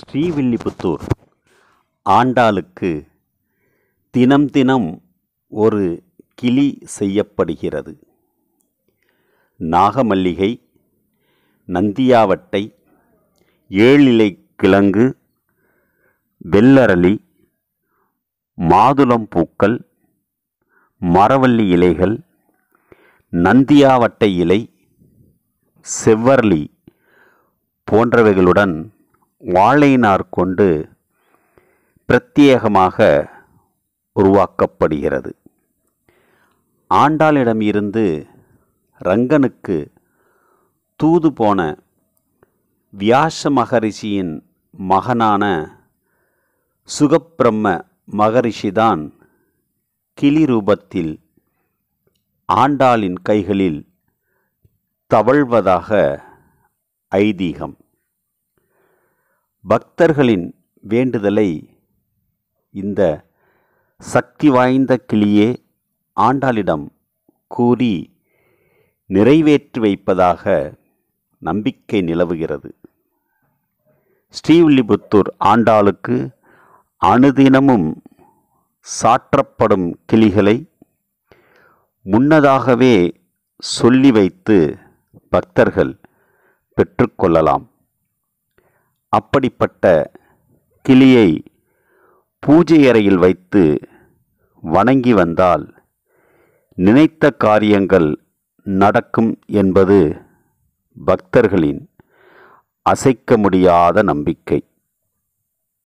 ஸ்ரீவில்லிபுத்தூர் ஆண்டாளுக்கு தினம் தினம் ஒரு கிளி செய்யப்படுகிறது நாகமல்லிகை நந்தியாவட்டை ஏழிலை கிழங்கு வெள்ளரளி மாதுளம்பூக்கள் மரவள்ளி இலைகள் நந்தியாவட்டை இலை செவ்வரளி போன்றவைகளுடன் வாழைநார் கொண்டு பிரத்யேகமாக உருவாக்கப்படுகிறது ஆண்டாளிடம் இருந்து ரங்கனுக்கு தூது போன வியாச மகரிஷியின் மகனான சுகப்பிரம்ம மகரிஷிதான் கிளி ரூபத்தில் ஆண்டாளின் கைகளில் தவழ்வதாக ஐதீகம் பக்தர்களின் வேண்டுதலை இந்த சக்தி வாய்ந்த கிளியே ஆண்டாளிடம் கூறி நிறைவேற்றி வைப்பதாக நம்பிக்கை நிலவுகிறது ஸ்ரீவில்லிபுத்தூர் ஆண்டாளுக்கு அணுதினமும் சாற்றப்படும் கிளிகளை முன்னதாகவே சொல்லி வைத்து பக்தர்கள் பெற்றுக்கொள்ளலாம் அப்படிப்பட்ட கிளியை பூஜை அறையில் வைத்து வணங்கி வந்தால் நினைத்த காரியங்கள் நடக்கும் என்பது பக்தர்களின் அசைக்க முடியாத நம்பிக்கை